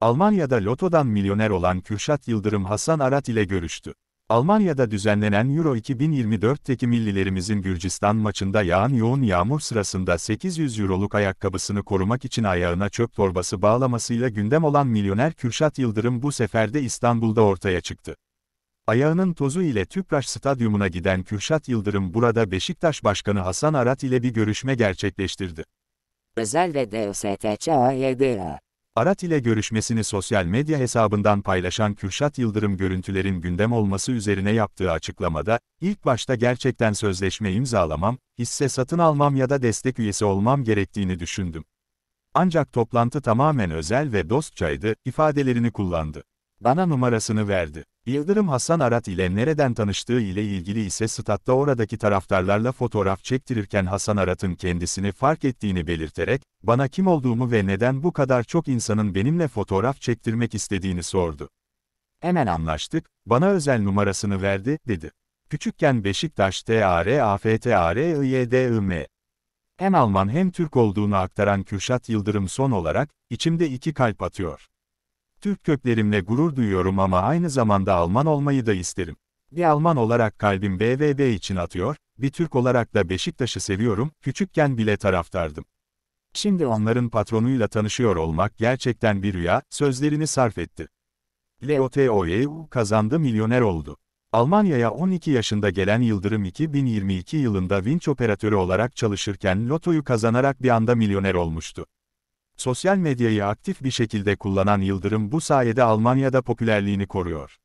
Almanya'da lotodan milyoner olan Kürşat Yıldırım Hasan Arat ile görüştü. Almanya'da düzenlenen Euro 2024'teki millilerimizin Gürcistan maçında yağan yoğun yağmur sırasında 800 euroluk ayakkabısını korumak için ayağına çöp torbası bağlamasıyla gündem olan milyoner Kürşat Yıldırım bu sefer de İstanbul'da ortaya çıktı. Ayağının tozu ile Tüpraş Stadyumuna giden Kürşat Yıldırım burada Beşiktaş Başkanı Hasan Arat ile bir görüşme gerçekleştirdi. Özel ve DSTÇ Arat ile görüşmesini sosyal medya hesabından paylaşan Kürşat Yıldırım görüntülerin gündem olması üzerine yaptığı açıklamada, ilk başta gerçekten sözleşme imzalamam, hisse satın almam ya da destek üyesi olmam gerektiğini düşündüm. Ancak toplantı tamamen özel ve dostçaydı, ifadelerini kullandı. Bana numarasını verdi. Yıldırım Hasan Arat ile nereden tanıştığı ile ilgili ise statta oradaki taraftarlarla fotoğraf çektirirken Hasan Arat'ın kendisini fark ettiğini belirterek, bana kim olduğumu ve neden bu kadar çok insanın benimle fotoğraf çektirmek istediğini sordu. Hemen anlaştık, bana özel numarasını verdi, dedi. Küçükken Beşiktaş TAR AFTAR IYDIM. E hem Alman hem Türk olduğunu aktaran Kürşat Yıldırım son olarak, içimde iki kalp atıyor. Türk köklerimle gurur duyuyorum ama aynı zamanda Alman olmayı da isterim. Bir Alman olarak kalbim BVB için atıyor, bir Türk olarak da Beşiktaş'ı seviyorum, küçükken bile taraftardım. Şimdi onların patronuyla tanışıyor olmak gerçekten bir rüya, sözlerini sarf etti. Leo Teoyeu kazandı milyoner oldu. Almanya'ya 12 yaşında gelen Yıldırım 2022 yılında vinç operatörü olarak çalışırken lotoyu kazanarak bir anda milyoner olmuştu. Sosyal medyayı aktif bir şekilde kullanan Yıldırım bu sayede Almanya'da popülerliğini koruyor.